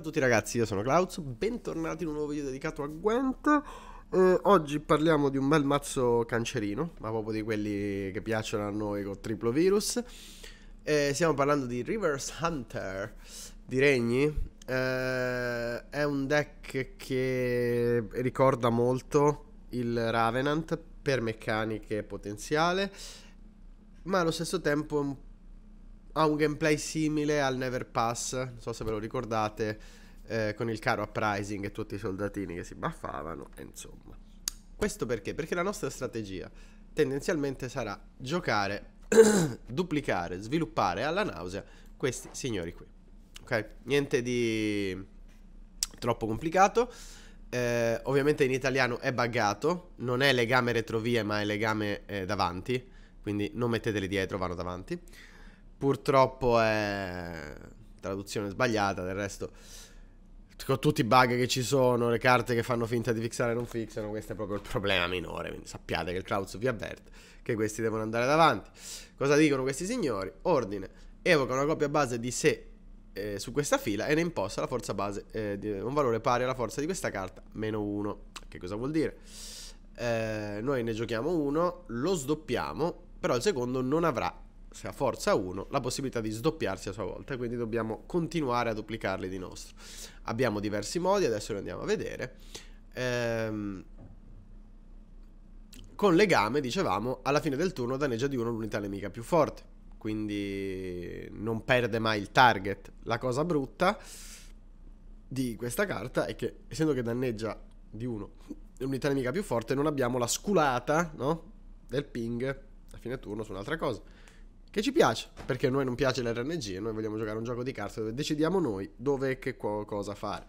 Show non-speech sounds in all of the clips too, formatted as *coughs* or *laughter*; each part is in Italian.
a tutti ragazzi, io sono Klaus, bentornati in un nuovo video dedicato a Gwent eh, Oggi parliamo di un bel mazzo cancerino, ma proprio di quelli che piacciono a noi con triplo virus eh, Stiamo parlando di Rivers Hunter di Regni eh, È un deck che ricorda molto il Ravenant per meccaniche e potenziale ma allo stesso tempo è un ha un gameplay simile al Never Pass, non so se ve lo ricordate, eh, con il caro uprising e tutti i soldatini che si baffavano, insomma. Questo perché? Perché la nostra strategia tendenzialmente sarà giocare, *coughs* duplicare, sviluppare alla nausea questi signori qui. Ok? Niente di troppo complicato. Eh, ovviamente in italiano è buggato, non è legame retrovie ma è legame eh, davanti, quindi non metteteli dietro, vanno davanti. Purtroppo è traduzione sbagliata, del resto con tutti i bug che ci sono, le carte che fanno finta di fixare e non fixano, questo è proprio il problema minore, quindi sappiate che il Kraus vi avverte che questi devono andare davanti. Cosa dicono questi signori? Ordine. Evoca una coppia base di sé eh, su questa fila e ne imposta la forza base eh, di un valore pari alla forza di questa carta, meno 1. Che cosa vuol dire? Eh, noi ne giochiamo uno, lo sdoppiamo, però il secondo non avrà se ha forza 1, la possibilità di sdoppiarsi a sua volta, quindi dobbiamo continuare a duplicarli di nostro. Abbiamo diversi modi, adesso li andiamo a vedere. Ehm, con legame, dicevamo, alla fine del turno danneggia di 1 l'unità nemica più forte, quindi non perde mai il target. La cosa brutta di questa carta è che, essendo che danneggia di 1 l'unità nemica più forte, non abbiamo la sculata no? del ping a fine turno su un'altra cosa che ci piace, perché a noi non piace l'RNG, e noi vogliamo giocare un gioco di carte dove decidiamo noi dove e che cosa fare.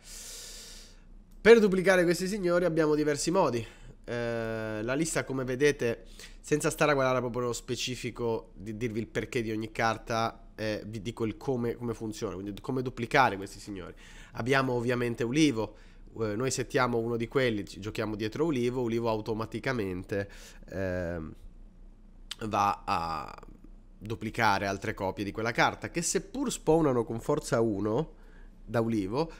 Per duplicare questi signori abbiamo diversi modi. Eh, la lista, come vedete, senza stare a guardare proprio nello specifico di dirvi il perché di ogni carta, eh, vi dico il come, come funziona, quindi come duplicare questi signori. Abbiamo ovviamente Ulivo, eh, noi settiamo uno di quelli, giochiamo dietro Ulivo, Ulivo automaticamente eh, va a duplicare altre copie di quella carta, che seppur spawnano con forza 1 da ulivo,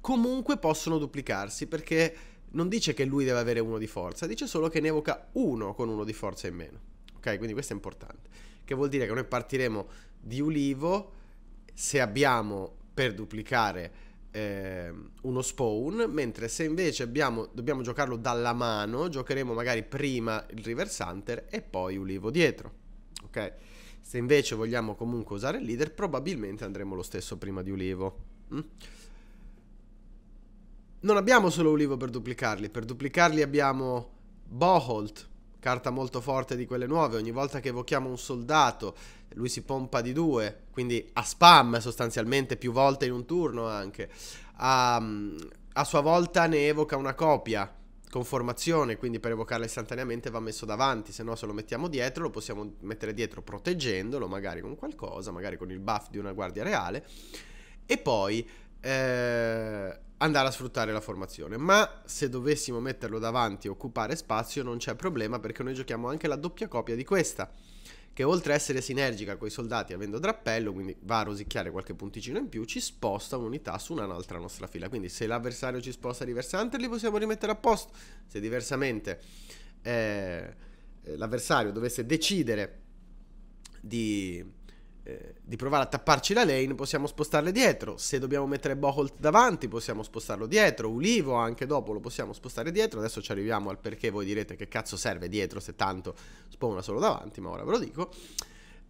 comunque possono duplicarsi perché non dice che lui deve avere uno di forza, dice solo che ne evoca uno con uno di forza in meno. Ok, quindi questo è importante. Che vuol dire che noi partiremo di ulivo se abbiamo per duplicare eh, uno spawn, mentre se invece abbiamo, dobbiamo giocarlo dalla mano, giocheremo magari prima il reverse hunter e poi ulivo dietro. Ok? Se invece vogliamo comunque usare il leader, probabilmente andremo lo stesso prima di Ulivo. Mm? Non abbiamo solo Ulivo per duplicarli, per duplicarli abbiamo Boholt, carta molto forte di quelle nuove, ogni volta che evochiamo un soldato lui si pompa di due, quindi a spam sostanzialmente più volte in un turno anche. A, a sua volta ne evoca una copia, con formazione, quindi per evocarla istantaneamente va messo davanti, se no se lo mettiamo dietro lo possiamo mettere dietro proteggendolo, magari con qualcosa, magari con il buff di una guardia reale, e poi eh, andare a sfruttare la formazione. Ma se dovessimo metterlo davanti e occupare spazio non c'è problema perché noi giochiamo anche la doppia copia di questa che oltre a essere sinergica con i soldati avendo drappello, quindi va a rosicchiare qualche punticino in più, ci sposta un'unità su un'altra nostra fila. Quindi se l'avversario ci sposta diversamente, li possiamo rimettere a posto. Se diversamente eh, l'avversario dovesse decidere di eh, di provare a tapparci la lane, possiamo spostarle dietro. Se dobbiamo mettere Boholt davanti, possiamo spostarlo dietro. Ulivo anche dopo lo possiamo spostare dietro. Adesso ci arriviamo al perché voi direte che cazzo serve dietro se tanto spawna solo davanti, ma ora ve lo dico.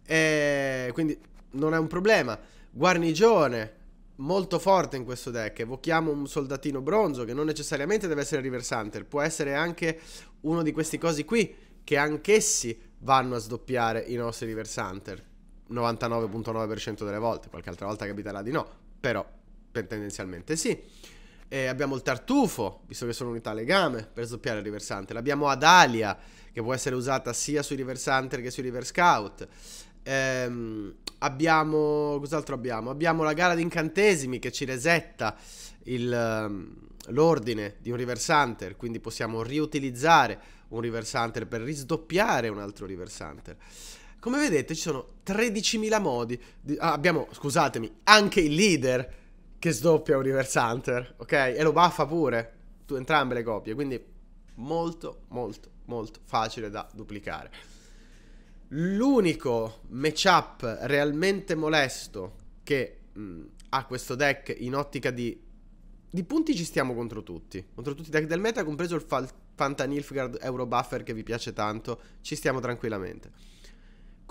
E eh, quindi non è un problema. Guarnigione, molto forte in questo deck. Evochiamo un soldatino bronzo che non necessariamente deve essere hunter, può essere anche uno di questi cosi qui che anch'essi vanno a sdoppiare i nostri hunter. 99.9% delle volte, qualche altra volta capiterà di no, però per tendenzialmente sì. E abbiamo il tartufo, visto che sono unità legame, per sdoppiare il riversante. L'abbiamo Adalia, che può essere usata sia sui riversanter che sui river scout. Ehm, abbiamo. Cos'altro abbiamo? Abbiamo la gara di incantesimi che ci resetta ehm, l'ordine di un riversante, quindi possiamo riutilizzare un riversante per risdoppiare un altro riversante. Come vedete ci sono 13.000 modi. Ah, abbiamo, scusatemi, anche il leader che sdoppia Universe Hunter, ok? E lo baffa pure, tu entrambe le copie, quindi molto, molto, molto facile da duplicare. L'unico matchup realmente molesto che mh, mm, ha questo deck in ottica di... Di punti ci stiamo contro tutti, contro tutti i deck del meta, compreso il Fal Fantanilfgaard Eurobuffer che vi piace tanto, ci stiamo tranquillamente.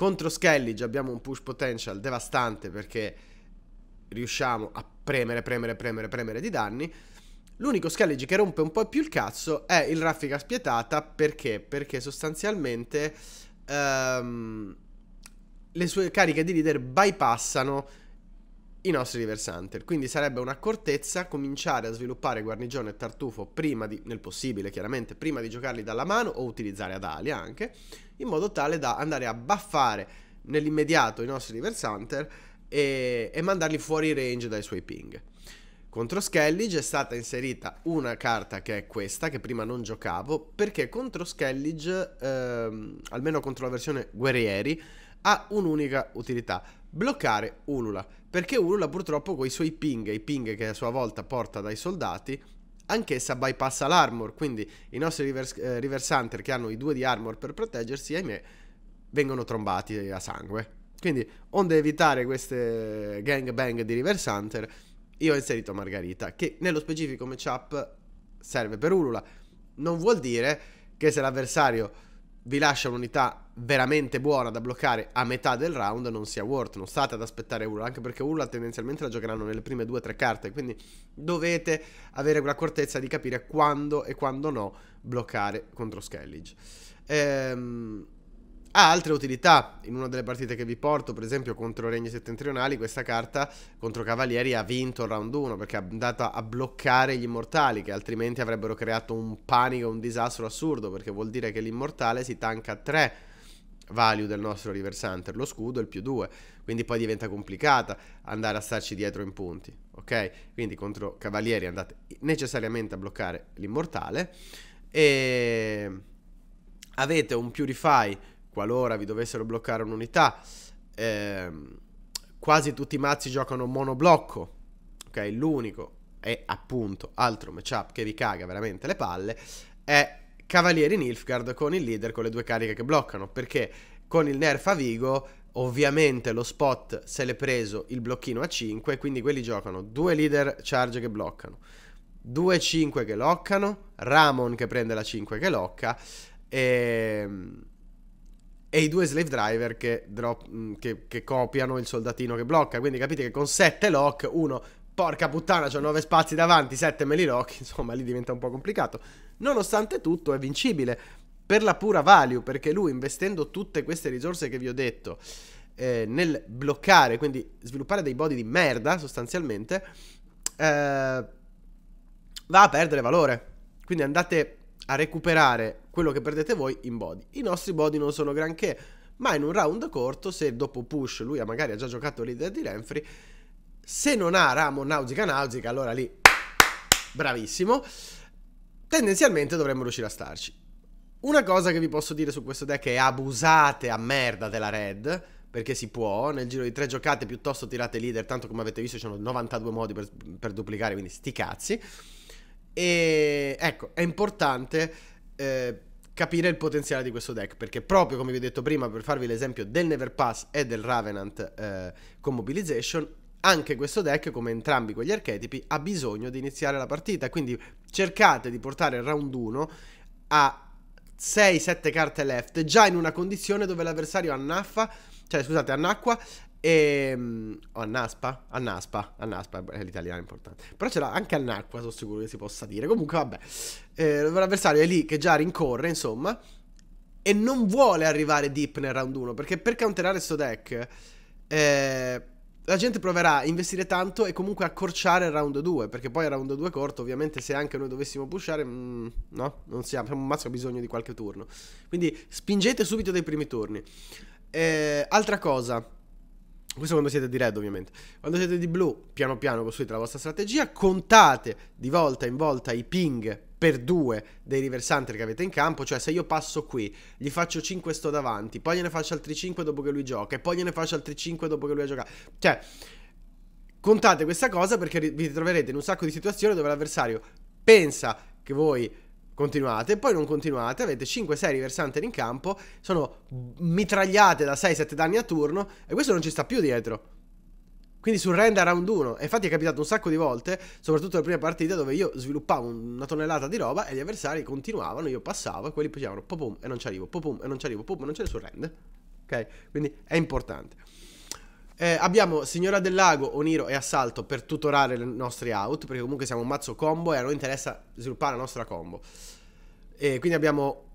Contro Skellige abbiamo un push potential devastante perché riusciamo a premere, premere, premere, premere di danni. L'unico Skellige che rompe un po' più il cazzo è il Raffica Spietata perché? Perché sostanzialmente um, le sue cariche di leader bypassano i nostri riversanter. Quindi sarebbe un'accortezza cominciare a sviluppare guarnigione e tartufo prima di, nel possibile chiaramente, prima di giocarli dalla mano o utilizzare ad ali anche, in modo tale da andare a buffare nell'immediato i nostri riversanter e, e mandarli fuori range dai suoi ping. Contro Skellige è stata inserita una carta che è questa, che prima non giocavo, perché contro Skellige, ehm, almeno contro la versione guerrieri, ha un'unica utilità, bloccare Ulula. Perché Ulula purtroppo con i suoi ping, i ping che a sua volta porta dai soldati, anch'essa bypassa l'armor, quindi i nostri rivers- eh, reverse hunter che hanno i due di armor per proteggersi, ahimè, vengono trombati a sangue. Quindi, onde evitare queste gangbang di reverse hunter, io ho inserito Margarita, che nello specifico matchup serve per Ulula. Non vuol dire che se l'avversario vi lascia un'unità veramente buona da bloccare a metà del round non sia Worth, non state ad aspettare Urla, anche perché Urla tendenzialmente la giocheranno nelle prime 2-3 carte, quindi dovete avere l'accortezza di capire quando e quando no bloccare contro Skellige. Ehm ha altre utilità. In una delle partite che vi porto, per esempio contro Regni Settentrionali, questa carta contro Cavalieri ha vinto il round 1 perché è andata a bloccare gli immortali che altrimenti avrebbero creato un panico, un disastro assurdo perché vuol dire che l'immortale si tanca 3 value del nostro riversante, lo scudo è il più 2, quindi poi diventa complicata andare a starci dietro in punti, ok? Quindi contro Cavalieri andate necessariamente a bloccare l'immortale e avete un Purify qualora vi dovessero bloccare un'unità. Ehm, quasi tutti i mazzi giocano monoblocco, ok? L'unico e appunto altro matchup che vi caga veramente le palle è Cavalieri Nilfgaard con il leader con le due cariche che bloccano, perché con il nerf a Vigo ovviamente lo spot se l'è preso il blocchino a 5, quindi quelli giocano due leader charge che bloccano, 2-5 che loccano, Ramon che prende la 5 che locca e ehm, e i due slave driver che, drop, mm, che, che, copiano il soldatino che blocca. Quindi capite che con 7 lock, uno, porca puttana, c'ho 9 spazi davanti, 7 me li lock, *laughs* insomma lì diventa un po' complicato. Nonostante tutto è vincibile per la pura value, perché lui investendo tutte queste risorse che vi ho detto eh, nel bloccare, quindi sviluppare dei body di merda sostanzialmente, eh, va a perdere valore. Quindi andate a recuperare quello che perdete voi in body. I nostri body non sono granché, ma in un round corto, se dopo push lui magari ha già giocato leader di Renfri, se non ha ramo nausica nausica, allora lì bravissimo, tendenzialmente dovremmo riuscire a starci. Una cosa che vi posso dire su questo deck è abusate a merda della red, perché si può, nel giro di tre giocate piuttosto tirate leader, tanto come avete visto ci sono 92 modi per, per duplicare, quindi sti cazzi. E ecco, è importante eh, capire il potenziale di questo deck, perché proprio come vi ho detto prima, per farvi l'esempio del Never Pass e del Ravenant eh, con Mobilization, anche questo deck, come entrambi quegli archetipi, ha bisogno di iniziare la partita, quindi cercate di portare il round 1 a 6-7 carte left, già in una condizione dove l'avversario annaffa, cioè scusate, annacqua e, ehm, o Annaspa? Annaspa, Annaspa è l'italiano importante. Però c'era anche Annacqua, sono sicuro che si possa dire. Comunque, vabbè, eh, l'avversario è lì che già rincorre, insomma, e non vuole arrivare deep nel round 1 perché per counterare questo deck, eh, la gente proverà a investire tanto e comunque accorciare il round 2 perché poi il round 2 corto, ovviamente, se anche noi dovessimo pushare, mm, no, non siamo, abbiamo un massimo bisogno di qualche turno. Quindi spingete subito dai primi turni. Eh, altra cosa. Questo quando siete di red ovviamente. Quando siete di blu, piano piano costruite la vostra strategia, contate di volta in volta i ping per due dei riversanti che avete in campo, cioè se io passo qui, gli faccio 5 sto davanti, poi gliene faccio altri 5 dopo che lui gioca e poi gliene faccio altri 5 dopo che lui ha giocato. Cioè, contate questa cosa perché vi troverete in un sacco di situazioni dove l'avversario pensa che voi continuate, poi non continuate, avete 5 6 versante in campo, sono mitragliate da 6-7 danni a turno e questo non ci sta più dietro. Quindi sul render round 1, infatti è capitato un sacco di volte, soprattutto le prime partite dove io sviluppavo una tonnellata di roba e gli avversari continuavano, io passavo e quelli facevano popum e non ci arrivo, popum e non ci arrivo, popum e non c'è nessun render. Ok? Quindi è importante. Eh, abbiamo Signora del Lago, Oniro e Assalto per tutorare le nostre out, perché comunque siamo un mazzo combo e a noi interessa sviluppare la nostra combo. E quindi abbiamo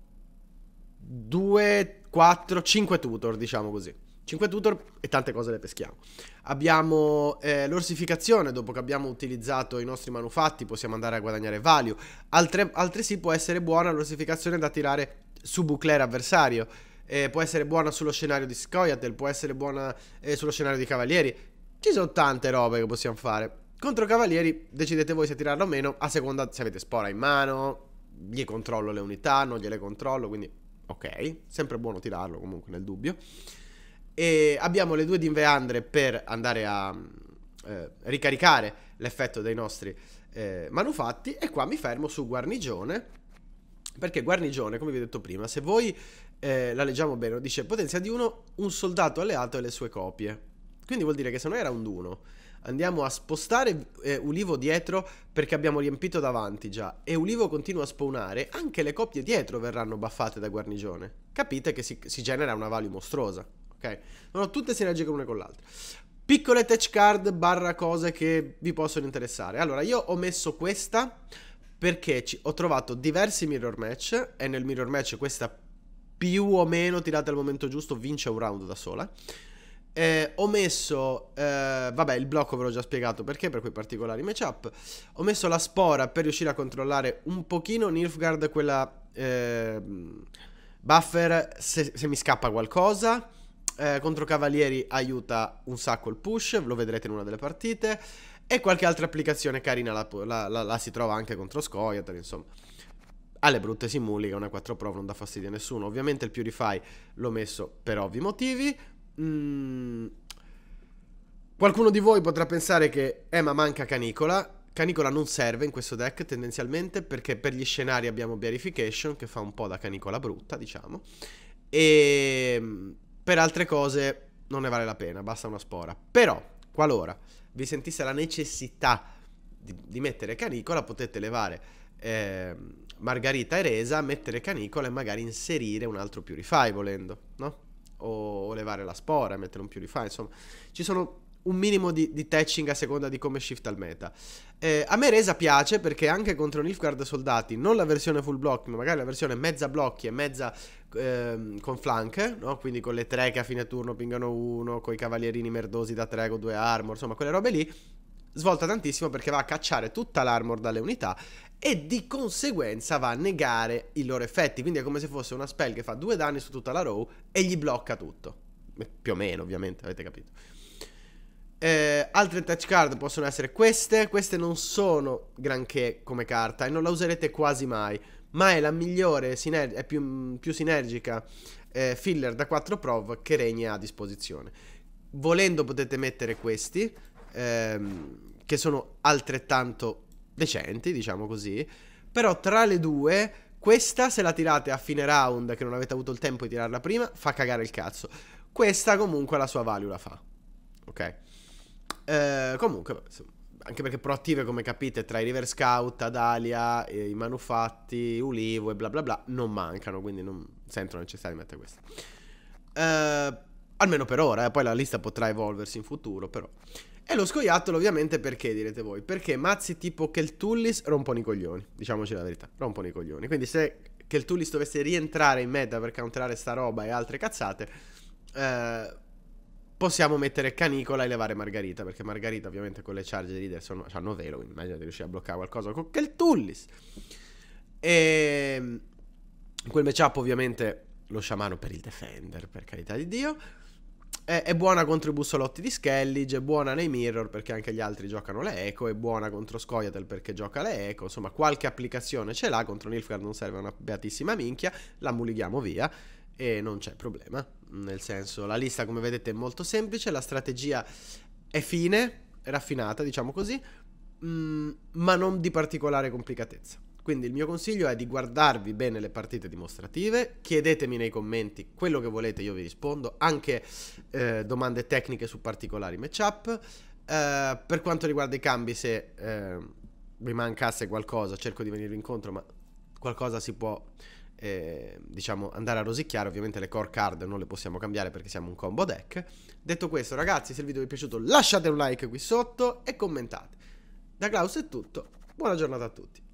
2, 4, 5 tutor, diciamo così. 5 tutor e tante cose le peschiamo. Abbiamo eh, l'orsificazione, dopo che abbiamo utilizzato i nostri manufatti possiamo andare a guadagnare value. Altre, altresì può essere buona l'orsificazione da tirare su buclere avversario eh, può essere buona sullo scenario di Scoiatel, può essere buona eh, sullo scenario di Cavalieri. Ci sono tante robe che possiamo fare. Contro Cavalieri decidete voi se tirarlo o meno, a seconda se avete Spora in mano, gli controllo le unità, non gliele controllo, quindi ok, sempre buono tirarlo comunque nel dubbio. E abbiamo le due d'inveandre per andare a eh, ricaricare l'effetto dei nostri eh, manufatti e qua mi fermo su guarnigione perché guarnigione, come vi ho detto prima, se voi eh, la leggiamo bene, dice potenzia di 1 un soldato alleato e le sue copie. Quindi vuol dire che se noi era un d'uno, andiamo a spostare eh, Ulivo dietro perché abbiamo riempito davanti già e Ulivo continua a spawnare, anche le coppie dietro verranno baffate da guarnigione. Capite che si, si genera una value mostruosa, ok? Sono tutte sinergiche l'una con l'altra. Piccole touch card barra cose che vi possono interessare. Allora, io ho messo questa perché ho trovato diversi mirror match e nel mirror match questa più o meno tirate al momento giusto, vince un round da sola. Eh, ho messo, eh, vabbè, il blocco ve l'ho già spiegato perché, per quei particolari matchup. Ho messo la spora per riuscire a controllare un pochino Nilfgaard, quella eh, buffer, se, se, mi scappa qualcosa. Eh, contro Cavalieri aiuta un sacco il push, lo vedrete in una delle partite. E qualche altra applicazione carina la, la, la, la si trova anche contro Scoiater, insomma alle brutte simuli che una 4 Pro non dà fastidio a nessuno. Ovviamente il Purify l'ho messo per ovvi motivi. Mm. Qualcuno di voi potrà pensare che, eh ma manca Canicola. Canicola non serve in questo deck tendenzialmente perché per gli scenari abbiamo Bearification che fa un po' da Canicola brutta, diciamo. E ehm, per altre cose non ne vale la pena, basta una spora. Però, qualora vi sentisse la necessità di, di mettere Canicola, potete levare... Eh, Margarita e Resa, mettere canicola e magari inserire un altro Purify volendo, no? O, o levare la spora, e mettere un Purify, insomma. Ci sono un minimo di, di a seconda di come shift al meta. Eh, a me Resa piace perché anche contro Nilfgaard Soldati, non la versione full block, ma magari la versione mezza blocchi e mezza ehm, con flank, no? quindi con le tre che a fine turno pingano uno, con i cavalierini merdosi da tre con due armor, insomma quelle robe lì, svolta tantissimo perché va a cacciare tutta l'armor dalle unità e di conseguenza va a negare i loro effetti, quindi è come se fosse una spell che fa due danni su tutta la row e gli blocca tutto. Più o meno, ovviamente, avete capito. Eh, altre touch card possono essere queste, queste non sono granché come carta e non la userete quasi mai, ma è la migliore, è più, più sinergica eh, filler da 4 prov che Regni ha a disposizione. Volendo potete mettere questi, ehm, che sono altrettanto decenti, diciamo così. Però tra le due, questa se la tirate a fine round, che non avete avuto il tempo di tirarla prima, fa cagare il cazzo. Questa comunque la sua value la fa. Ok. Eh, comunque, anche perché proattive, come capite, tra i River Scout, Adalia, eh, i manufatti, Ulivo e bla bla bla, non mancano, quindi non sento la necessità di mettere questa. Eh, almeno per ora, eh. poi la lista potrà evolversi in futuro, però. E lo scoiattolo ovviamente perché direte voi? Perché mazzi tipo Keltullis rompono i coglioni, diciamoci la verità, rompono i coglioni. Quindi se Keltullis dovesse rientrare in meta per counterare sta roba e altre cazzate, eh, possiamo mettere Canicola e levare Margarita, perché Margarita ovviamente con le charge di leader sono, hanno velo, quindi di riuscire a bloccare qualcosa con Keltullis. E ehm, quel matchup ovviamente lo sciamano per il defender, per carità di Dio. È, è, buona contro i bussolotti di Skellige, è buona nei mirror perché anche gli altri giocano le eco, è buona contro Scoiatel perché gioca le eco, insomma qualche applicazione ce l'ha, contro Nilfgaard non serve una beatissima minchia, la mulighiamo via e non c'è problema, nel senso la lista come vedete è molto semplice, la strategia è fine, raffinata diciamo così, mh, mm, ma non di particolare complicatezza. Quindi il mio consiglio è di guardarvi bene le partite dimostrative, chiedetemi nei commenti quello che volete, io vi rispondo, anche eh, domande tecniche su particolari matchup. Eh, per quanto riguarda i cambi, se eh, mi mancasse qualcosa, cerco di venirvi incontro, ma qualcosa si può eh, diciamo andare a rosicchiare ovviamente le core card non le possiamo cambiare perché siamo un combo deck detto questo ragazzi se il video vi è piaciuto lasciate un like qui sotto e commentate da Klaus è tutto buona giornata a tutti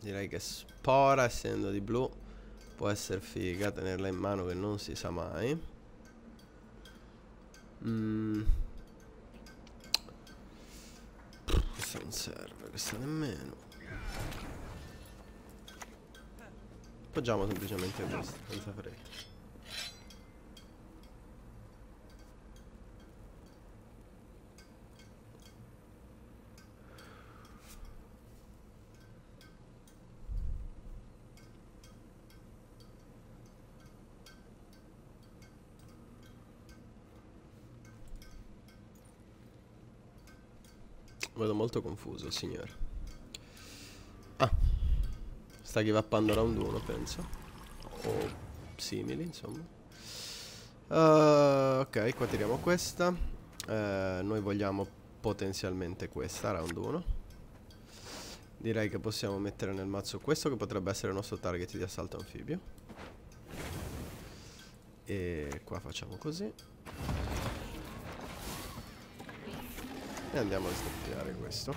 Direi che Spora, essendo di blu, può essere figa tenerla in mano che non si sa mai. Mm. Questo non serve, questo nemmeno. Appoggiamo semplicemente questo, senza fretta. Vedo molto confuso il signore. Ah. Sta ghivappando round 1, penso. O simili, insomma. Uh, ok, qua tiriamo questa. Uh, noi vogliamo potenzialmente questa, round 1. Direi che possiamo mettere nel mazzo questo che potrebbe essere il nostro target di assalto anfibio. E qua facciamo così. E andiamo a sdoppiare questo.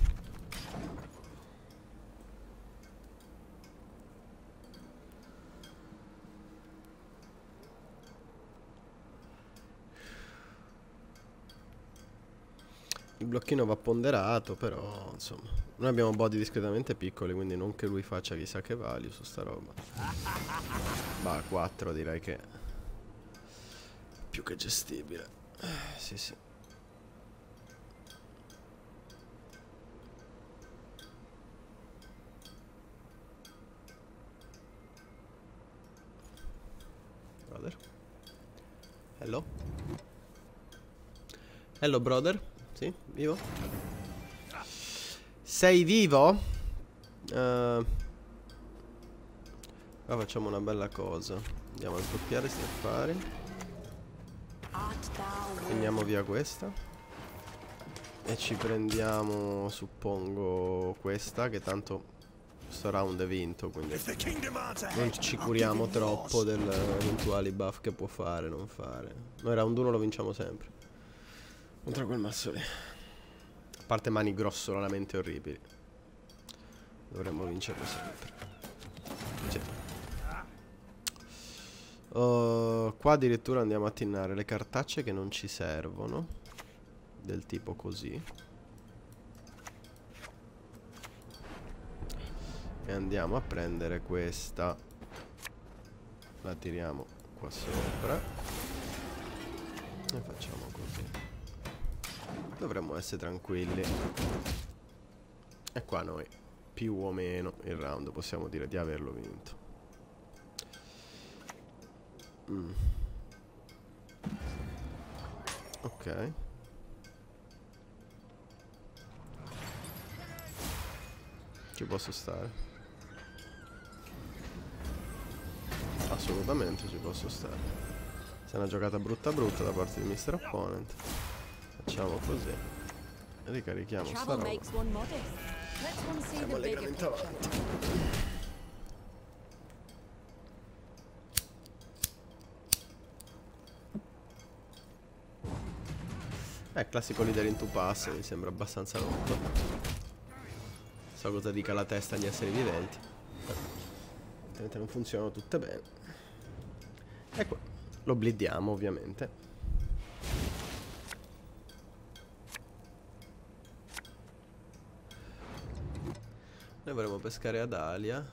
Il blocchino va ponderato, però insomma. Noi abbiamo body discretamente piccoli, quindi non che lui faccia chissà che value su sta roba. Bah, 4 direi che più che gestibile. Eh, sì, sì. Hello? Hello brother? Sì, vivo? Sei vivo? Uh, qua facciamo una bella cosa. Andiamo a sdoppiare questi affari. Prendiamo via questa. E ci prendiamo, suppongo, questa che tanto questo round è vinto, quindi non ci curiamo troppo delle eventuali buff che può fare, non fare. Noi round 1 lo vinciamo sempre. Contro quel mazzo lì. A parte mani grossolanamente orribili. Dovremmo vincerlo sempre. Uh, qua addirittura andiamo a tinnare le cartacce che non ci servono. Del tipo così. E andiamo a prendere questa. La tiriamo qua sopra. E facciamo così. Dovremmo essere tranquilli. E qua noi, più o meno, il round possiamo dire di averlo vinto. Mm. Ok. Ci posso stare. assolutamente ci posso stare. Se è una giocata brutta brutta da parte di Mr. Opponent. Facciamo così. Ricarichiamo sta roba. Siamo allegramente avanti. Eh, classico leader in two pass, mi sembra abbastanza rotto. So cosa dica la testa agli esseri viventi. Ovviamente non funzionano tutte bene. Ecco, lo blidiamo ovviamente. Noi vorremmo pescare ad Alia.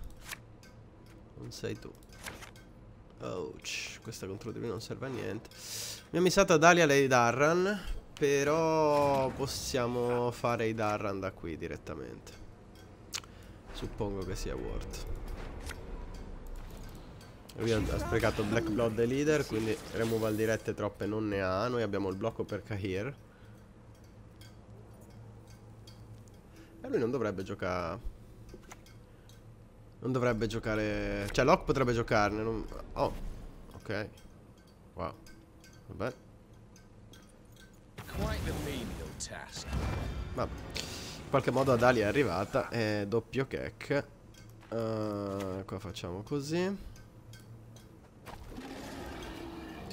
Non sei tu. Ouch, questa contro di lui non serve a niente. Mi ha missato ad Alia lei Darran. Però possiamo fare i Darran da qui direttamente. Suppongo che sia worth. Lui ha, sprecato Black Blood e Leader, quindi removal dirette troppe non ne ha. Noi abbiamo il blocco per Kahir. E lui non dovrebbe giocare... Non dovrebbe giocare... Cioè, Locke potrebbe giocarne. Non... Oh, ok. Wow. Vabbè. Ma in qualche modo Adali è arrivata. È doppio check. Uh, qua facciamo così.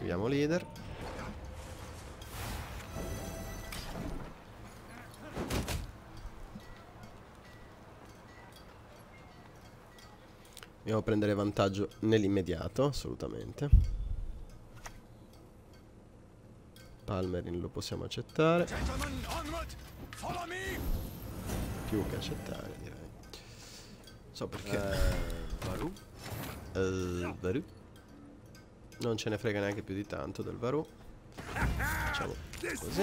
Attiviamo leader. Dobbiamo prendere vantaggio nell'immediato, assolutamente. Palmerin lo possiamo accettare. Più che accettare, direi. So perché... Uh, eh, Baru? Uh, eh, Baru? Non ce ne frega neanche più di tanto del Varù. Facciamo così.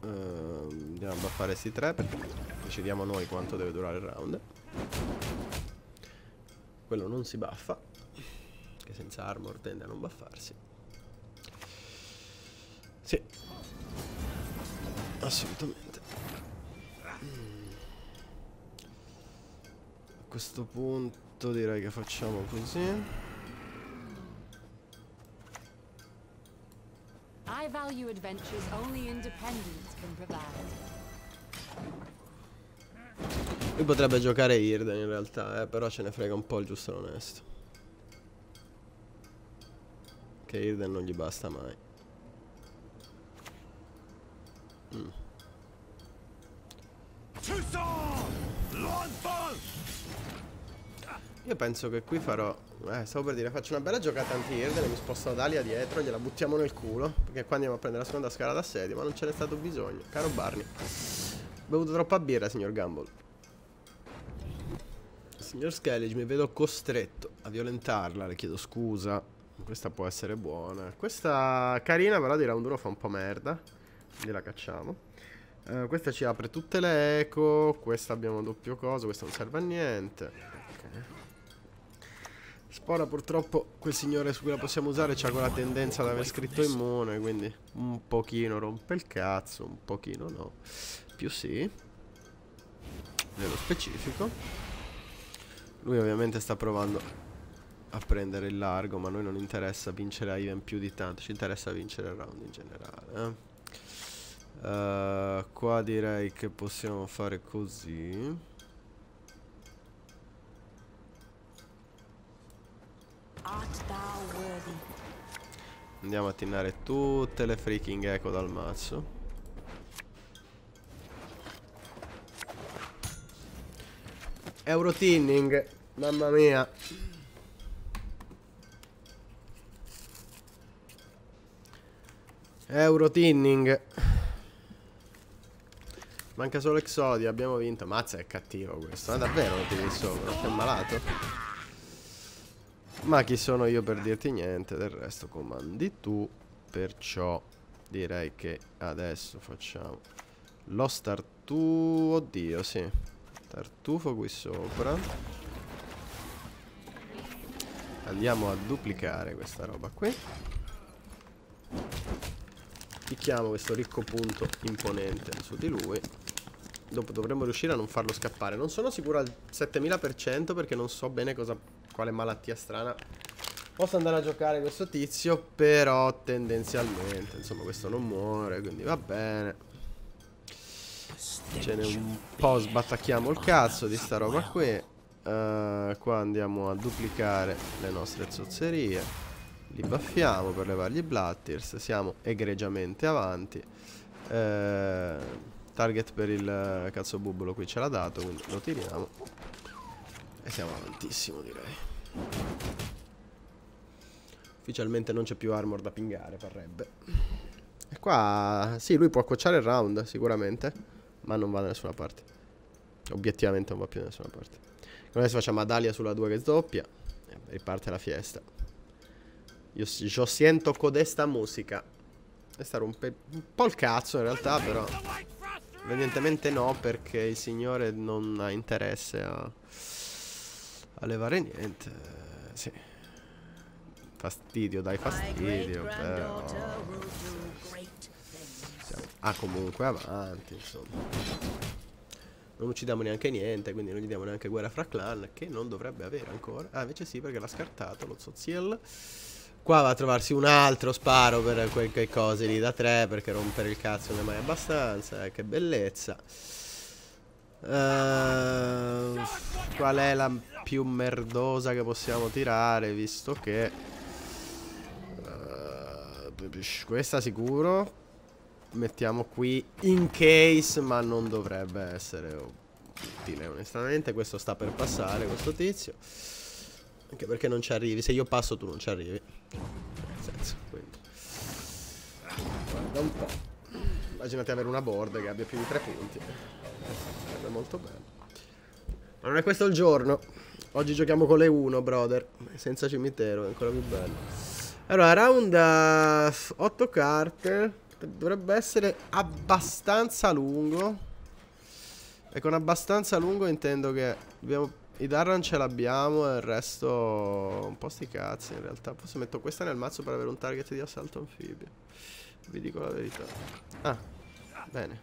Uh, andiamo a fare questi tre perché decidiamo noi quanto deve durare il round. Quello non si baffa, che senza armor tende a non baffarsi. Sì, assolutamente. Mm. A questo punto fatto direi che facciamo così High value adventures only independence can provide. Lui potrebbe giocare Irden in realtà, eh, però ce ne frega un po' il giusto e l'onesto. Che Irden non gli basta mai. Mm. Io penso che qui farò... Eh, stavo per dire, faccio una bella giocata anti-Irden mi sposto ad Alia dietro, gliela buttiamo nel culo. Perché qua andiamo a prendere la seconda scala d'assedio, ma non ce n'è stato bisogno. Caro Barney. Bevuto troppa birra, signor Gumball. Signor Skellige, mi vedo costretto a violentarla, le chiedo scusa. Questa può essere buona. Questa carina, però di round 1 fa un po' merda. Quindi la cacciamo. Eh, questa ci apre tutte le eco. Questa abbiamo doppio coso, questa non serve a niente. Ora purtroppo quel signore su cui la possiamo usare c'ha quella tendenza ad aver scritto immune, quindi un pochino rompe il cazzo, un pochino no. Più sì. Nello specifico. Lui ovviamente sta provando a prendere il largo, ma a noi non interessa vincere a Ivan più di tanto, ci interessa vincere il round in generale. Eh? Uh, qua direi che possiamo fare così. Andiamo a tinnare tutte le freaking eco dal mazzo. Eurotinning, mamma mia. Eurotinning. Manca solo Exodia, abbiamo vinto. Mazza è cattivo questo. Ma eh, davvero lo tieni sopra? Sei malato? Ma chi sono io per dirti niente, del resto comandi tu, perciò direi che adesso facciamo lo startu... oddio sì, tartufo qui sopra. Andiamo a duplicare questa roba qui. Picchiamo questo ricco punto imponente su di lui dopo dovremmo riuscire a non farlo scappare. Non sono sicuro al 7000% perché non so bene cosa quale malattia strana Posso andare a giocare questo tizio, però tendenzialmente, insomma, questo non muore, quindi va bene. Ce n'è un po', sbattacchiamo il cazzo di sta roba qui. Uh, qua andiamo a duplicare le nostre zozzerie. Li baffiamo per levargli i blatters, siamo egregiamente avanti. Uh, target per il cazzo bubbolo qui ce l'ha dato, quindi lo tiriamo. E siamo avantissimo direi Ufficialmente non c'è più armor da pingare parrebbe E qua Sì lui può accocciare il round sicuramente Ma non va da nessuna parte Obiettivamente non va più da nessuna parte Adesso facciamo Adalia sulla 2 che doppia E riparte la fiesta Io, io sento codesta musica Questa rompe un po' il cazzo in realtà però Evidentemente no perché il signore non ha interesse a a levare niente. Eh, sì. Fastidio, dai fastidio, però. Siamo... Ah, comunque avanti, insomma. Non uccidiamo neanche niente, quindi non gli diamo neanche guerra fra clan, che non dovrebbe avere ancora. Ah, invece sì, perché l'ha scartato lo Zoziel. Qua va a trovarsi un altro sparo per quelle que cose lì da tre, perché rompere il cazzo non è mai abbastanza. Eh, che bellezza. Uh, qual è la più merdosa che possiamo tirare Visto che uh, Questa sicuro Mettiamo qui in case Ma non dovrebbe essere utile onestamente Questo sta per passare questo tizio Anche perché non ci arrivi Se io passo tu non ci arrivi Nel senso quindi Guarda un po' Immaginate avere una board che abbia più di tre punti Sarebbe molto bello ma non è questo il giorno. Oggi giochiamo con le 1, brother. Senza cimitero, è ancora più bello. Allora, round 8 eh, carte. Dovrebbe essere abbastanza lungo. E con abbastanza lungo intendo che dobbiamo... I Darran ce l'abbiamo e il resto... Un po' sti cazzi in realtà. Forse metto questa nel mazzo per avere un target di assalto anfibio. Vi dico la verità. Ah, bene.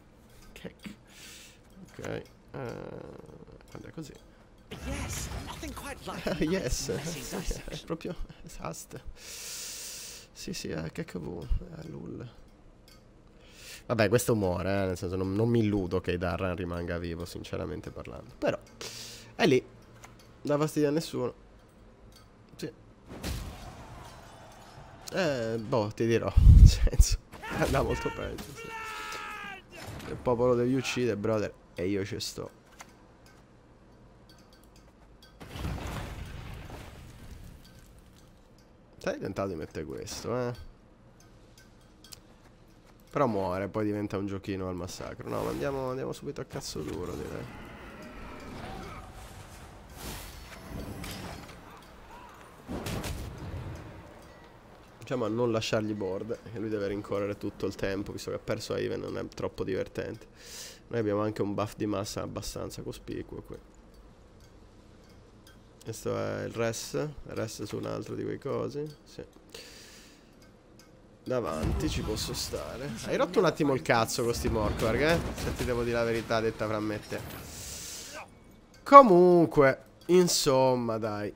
Cake. Ok. Uh, eh, quando è così yes, *laughs* *laughs* è proprio esast. Sì, sì, HKV, eh, eh, LUL. Vabbè, questo muore, eh, nel senso non, non, mi illudo che Darren rimanga vivo, sinceramente parlando. Però, è lì. Da fastidio a nessuno. Sì. Eh, boh, ti dirò, *laughs* nel senso, andava molto peggio. Sì. Il popolo devi uccidere, brother, e io ci sto. Sarei tentato di mettere questo, eh. Però muore, poi diventa un giochino al massacro. No, ma andiamo, andiamo subito a cazzo duro, direi. Diciamo a non lasciargli board, che lui deve rincorrere tutto il tempo, visto che ha perso Ivan non è troppo divertente. Noi abbiamo anche un buff di massa abbastanza cospicuo qui. Questo è il res, res su un altro di quei cosi, sì. Davanti ci posso stare. Hai rotto un attimo il cazzo con sti Morkvarg, eh? Se ti devo dire la verità detta fra me te. Comunque, insomma, dai.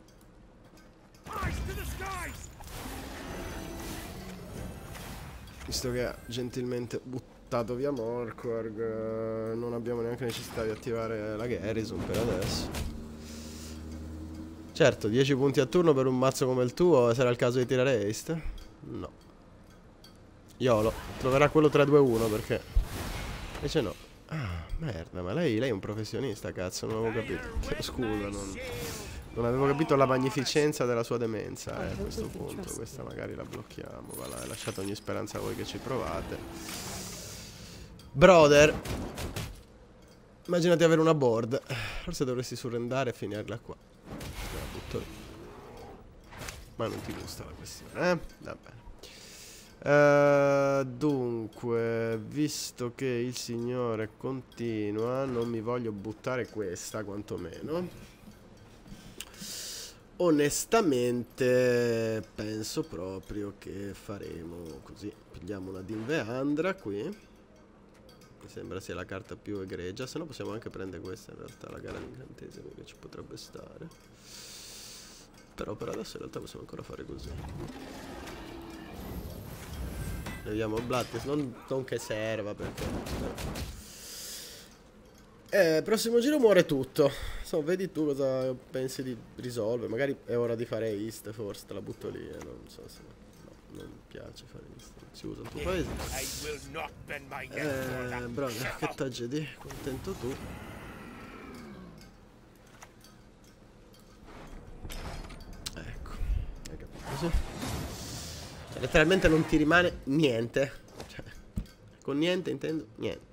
Visto che ha gentilmente buttato via Morkvarg, eh, non abbiamo neanche necessità di attivare la Garrison per adesso. Certo, 10 punti a turno per un mazzo come il tuo, sarà il caso di tirare haste? No. Iolo, troverà quello 3-2-1 perché... Invece no. Ah, merda, ma lei, lei, è un professionista, cazzo, non avevo capito. Cioè, scusa, non, non avevo capito la magnificenza della sua demenza eh, a questo punto. Questa magari la blocchiamo, va lasciate ogni speranza a voi che ci provate. Brother, immaginati avere una board. Forse dovresti surrendare e finirla qua fatto. Ma non ti gusta la questione, eh? Va bene. Uh, dunque, visto che il signore continua, non mi voglio buttare questa, quantomeno. Onestamente penso proprio che faremo così. Prendiamo una Dinveandra qui. Mi sembra sia la carta più egregia. Se no possiamo anche prendere questa in realtà, la gara gigantesima che ci potrebbe stare. Però per adesso in realtà possiamo ancora fare così. Vediamo Blattes, non, non, che serva perché... Eh, prossimo giro muore tutto. So, vedi tu cosa pensi di risolvere. Magari è ora di fare East, forse te la butto lì. Eh, non so se... No, non piace fare East. Si usa il tuo paese. Eh, Brown, che tragedie. Contento tu. così. Cioè, letteralmente non ti rimane niente. Cioè, con niente intendo niente.